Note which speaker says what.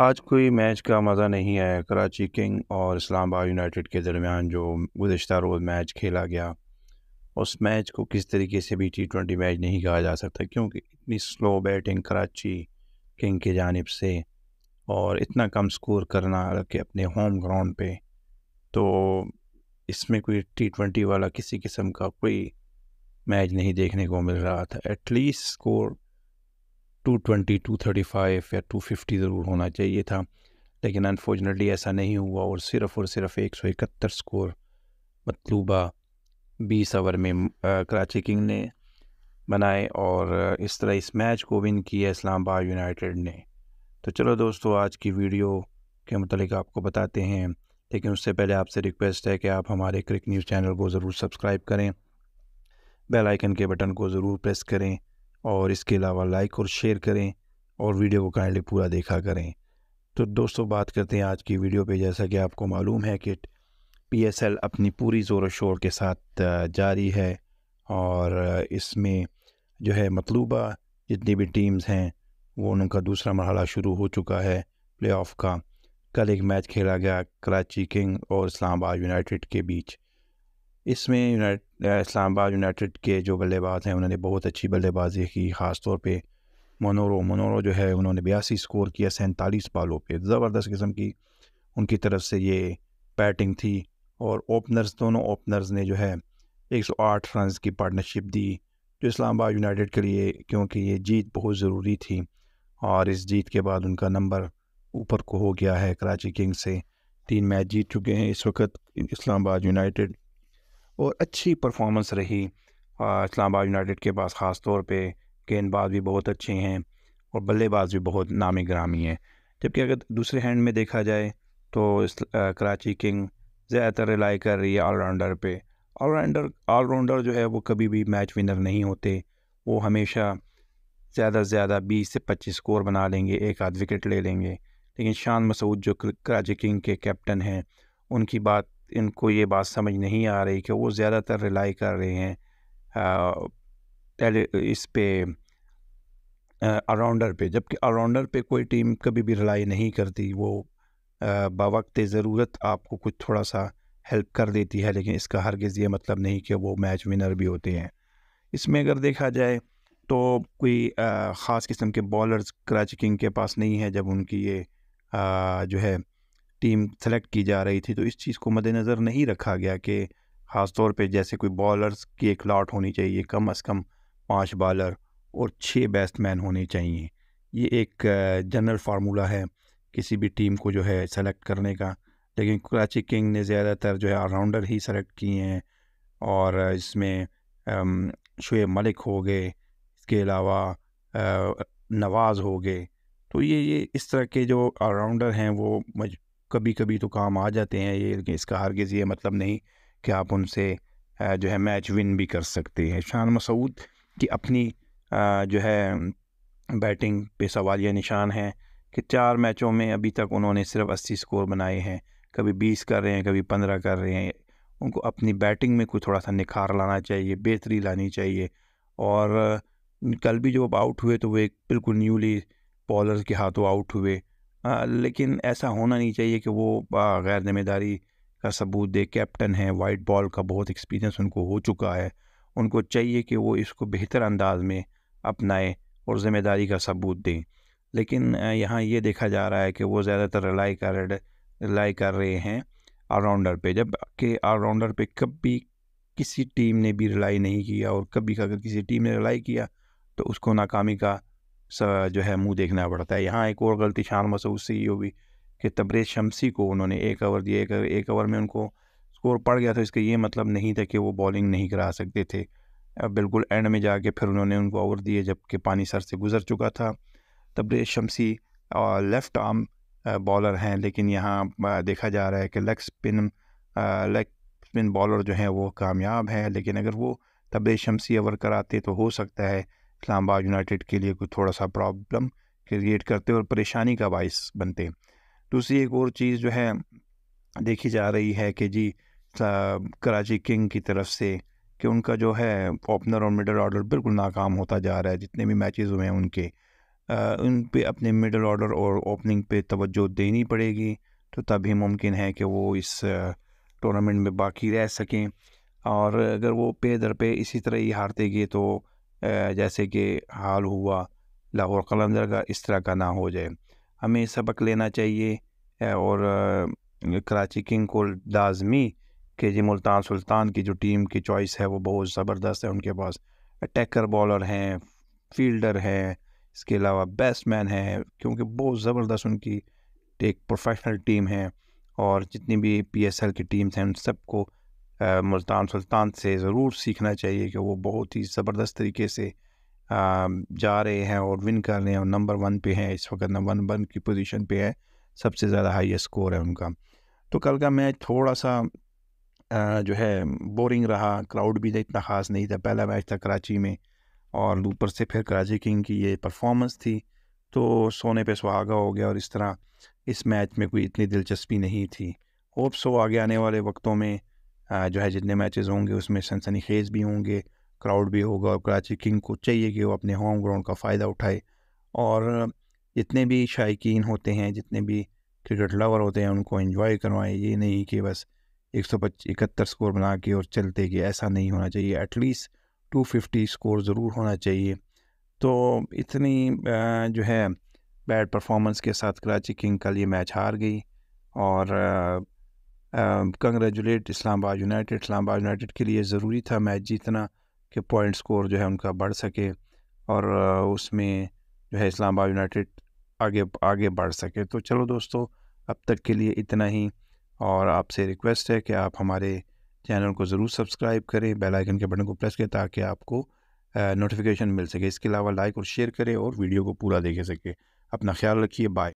Speaker 1: आज कोई मैच का मज़ा नहीं है कराची किंग और इस्लामाबाद यूनाइटेड के दरमियान जो गुजशत रोज़ मैच खेला गया उस मैच को किस तरीके से भी टी ट्वेंटी मैच नहीं कहा जा सकता क्योंकि इतनी स्लो बैटिंग कराची किंग की जानब से और इतना कम स्कोर करना कि अपने होम ग्राउंड पे तो इसमें कोई टी ट्वेंटी वाला किसी किस्म का कोई मैच नहीं देखने को मिल रहा था एटलीस्ट स्कोर 220, 235 या 250 ज़रूर होना चाहिए था लेकिन अनफॉर्चुनेटली ऐसा नहीं हुआ और सिर्फ़ और सिर्फ एक सौ इकहत्तर स्कोर मतलूबा बीस ओवर में कराची किंग ने बनाए और इस तरह इस मैच को विन किया इस्लामाबाद यूनाइटेड ने तो चलो दोस्तों आज की वीडियो के मतलब आपको बताते हैं लेकिन उससे पहले आपसे रिक्वेस्ट है कि आप हमारे क्रिक न्यूज़ चैनल को ज़रूर सब्सक्राइब करें बेल आइकन के बटन को ज़रूर प्रेस करें और इसके अलावा लाइक और शेयर करें और वीडियो को काइंडली पूरा देखा करें तो दोस्तों बात करते हैं आज की वीडियो पे जैसा कि आपको मालूम है कि पीएसएल अपनी पूरी ज़ोर शोर के साथ जारी है और इसमें जो है मतलूबा जितनी भी टीम्स हैं वो उनका दूसरा मरहला शुरू हो चुका है प्लेऑफ का कल एक मैच खेला गया कराची किंग और इस्लामाबाद यूनाइटेड के बीच इसमें इस्लाम इस्लामाबाद यूनाइटेड के जो बल्लेबाज हैं उन्होंने बहुत अच्छी बल्लेबाजी की ख़ास तौर पे मोनोरो मोनोरो जो है उन्होंने बयासी स्कोर किया सैंतालीस बालों पे ज़बरदस्त किस्म की उनकी तरफ से ये बैटिंग थी और ओपनर्स दोनों ओपनर्स ने जो है 108 रन की पार्टनरशिप दी जो इस्लामाबाद यूनाइटेड के लिए क्योंकि ये जीत बहुत ज़रूरी थी और इस जीत के बाद उनका नंबर ऊपर को हो गया है कराची किंग्स से तीन मैच जीत चुके हैं इस वक्त इस्लामाबाद यूनाइटेड और अच्छी परफॉर्मेंस रही इस्लामाबाद यूनाइटेड के पास ख़ास तौर पर गेंदबाज भी बहुत अच्छे हैं और बल्लेबाज भी बहुत नामी ग्रामी हैं जबकि अगर दूसरे हैंड में देखा जाए तो कराची किंग ज़्यादातर रिलाई कर रही है ऑलराउंडर पे ऑलराउंडर ऑलराउंडर जो है वो कभी भी मैच विनर नहीं होते वो हमेशा ज़्यादा से ज़्यादा बीस से पच्चीस स्कोर बना लेंगे एक आध विकेट ले लेंगे लेकिन शान मसूद जो कराची किंग के कैप्टन हैं उनकी बात इनको ये बात समझ नहीं आ रही कि वो ज़्यादातर रिलाई कर रहे हैं इस पे अराउंडर पे जबकि अराउंडर पे कोई टीम कभी भी रिलाई नहीं करती वो बवक्त ज़रूरत आपको कुछ थोड़ा सा हेल्प कर देती है लेकिन इसका हरगिज़ ये मतलब नहीं कि वो मैच विनर भी होते हैं इसमें अगर देखा जाए तो कोई ख़ास किस्म के बॉलर्स क्रच किंग के पास नहीं है जब उनकी ये आ, जो है टीम सेलेक्ट की जा रही थी तो इस चीज़ को मद्देनज़र नहीं रखा गया कि ख़ास तौर पे जैसे कोई बॉलर्स की एक लॉट होनी चाहिए कम अज़ कम पाँच बॉलर और छः बैट्समैन होने चाहिए ये एक जनरल फार्मूला है किसी भी टीम को जो है सेलेक्ट करने का लेकिन कराची किंग ने ज़्यादातर जो है ऑलराउंडर ही सेलेक्ट किए हैं और इसमें शुएब मलिक हो गए इसके अलावा नवाज़ हो गए तो ये ये इस तरह के जो ऑलराउंडर हैं वो कभी कभी तो काम आ जाते हैं ये इसका हरगिज़ ये मतलब नहीं कि आप उनसे जो है मैच विन भी कर सकते हैं शान मसूद की अपनी जो है बैटिंग पे सवाल यह निशान है कि चार मैचों में अभी तक उन्होंने सिर्फ अस्सी स्कोर बनाए हैं कभी बीस कर रहे हैं कभी पंद्रह कर रहे हैं उनको अपनी बैटिंग में कुछ थोड़ा सा निखार लाना चाहिए बेहतरी लानी चाहिए और कल भी जब आउट हुए तो वो एक बिल्कुल न्यूली बॉलर के हाथों आउट हुए लेकिन ऐसा होना नहीं चाहिए कि वो गैर जिम्मेदारी का सबूत दे कैप्टन है वाइट बॉल का बहुत एक्सपीरियंस उनको हो चुका है उनको चाहिए कि वो इसको बेहतर अंदाज में अपनाएं और ज़िम्मेदारी का सबूत दें लेकिन यहाँ ये देखा जा रहा है कि वो ज़्यादातर रिलाई कर रिलाई कर रहे हैं ऑलराउंडर पे जब कि ऑलराउंडर पे कभी किसी टीम ने भी रिलाई नहीं किया और कभी अगर किसी टीम ने रिलाई किया तो उसको नाकामी का जो है मुंह देखना पड़ता है यहाँ एक और गलती शान मसूद सी ओ भी कि तब्रेज शमसी को उन्होंने एक ओवर दिया एक, एक ओवर में उनको स्कोर पड़ गया था इसका ये मतलब नहीं था कि वो बॉलिंग नहीं करा सकते थे बिल्कुल एंड में जाके फिर उन्होंने उनको ओवर दिए जबकि पानी सर से गुजर चुका था Tabraiz Shamsi left arm bowler हैं लेकिन यहाँ देखा जा रहा है कि leg spin leg spin bowler जो हैं वो कामयाब हैं लेकिन अगर वो तब्रेज शमसी ओवर कराते तो हो सकता है इस्लामाबाद यूनाइटेड के लिए कुछ थोड़ा सा प्रॉब्लम क्रिएट करते हैं और परेशानी का बायस बनते हैं दूसरी एक और चीज़ जो है देखी जा रही है कि जी कराची किंग की तरफ से कि उनका जो है ओपनर और मिडल ऑर्डर बिल्कुल नाकाम होता जा रहा है जितने भी मैचेस हुए हैं उनके आ, उन पे अपने मिडल ऑर्डर और ओपनिंग पे तवज्जो देनी पड़ेगी तो तभी मुमकिन है कि वो इस टूर्नामेंट में बाकी रह सकें और अगर वो पे दर पे इसी तरह ही हारते गए तो जैसे कि हाल हुआ लाहौर कलंदर का इस तरह का ना हो जाए हमें सबक लेना चाहिए और कराची किंग को लाजमी के जी मुल्तान सुल्तान की जो टीम की चॉइस है वो बहुत ज़बरदस्त है उनके पास अटैकर बॉलर हैं फील्डर हैं इसके अलावा बैट्समैन हैं क्योंकि बहुत ज़बरदस्त उनकी एक प्रोफेशनल टीम है और जितनी भी पीएसएल की टीम्स हैं उन सबको मुल्तान सुल्तान से ज़रूर सीखना चाहिए कि वो बहुत ही ज़बरदस्त तरीके से जा रहे हैं और विन कर रहे हैं और नंबर वन पे हैं इस वक्त नंबर वन की पोजीशन पे है सबसे ज़्यादा हाईएस्ट स्कोर है उनका तो कल का मैच थोड़ा सा जो है बोरिंग रहा क्राउड भी इतना ख़ास नहीं था पहला मैच था कराची में और ऊपर से फिर कराची किंग की ये परफॉर्मेंस थी तो सोने पे सुहागा हो गया और इस तरह इस मैच में कोई इतनी दिलचस्पी नहीं थी होप सो आगे आने वाले वक्तों में जो है जितने मैचेस होंगे उसमें सनसनी खेज भी होंगे क्राउड भी होगा और कराची किंग को चाहिए कि वो अपने होम ग्राउंड का फ़ायदा उठाए और जितने भी शायकीन होते हैं जितने भी क्रिकेट लवर होते हैं उनको इन्जॉय करवाएं ये नहीं कि बस एक सौ इकहत्तर स्कोर बना के और चलते कि ऐसा नहीं होना चाहिए एटलीस्ट टू फिफ्टी स्कोर ज़रूर होना चाहिए तो इतनी जो है बैड परफॉर्मेंस के साथ कराची किंग कल ये मैच हार गई और congratulate um, Islamabad United Islamabad United के लिए ज़रूरी था मैच जीतना कि पॉइंट स्कोर जो है उनका बढ़ सके और uh, उसमें जो है इस्लामाबाद यूनाइटेड आगे आगे बढ़ सके तो चलो दोस्तों अब तक के लिए इतना ही और आपसे रिक्वेस्ट है कि आप हमारे चैनल को ज़रूर सब्सक्राइब करें बेल आइकन के बटन को प्रेस करें ताकि आपको uh, नोटिफिकेशन मिल सके इसके अलावा लाइक और शेयर करें और वीडियो को पूरा देख सके अपना ख्याल रखिए बाय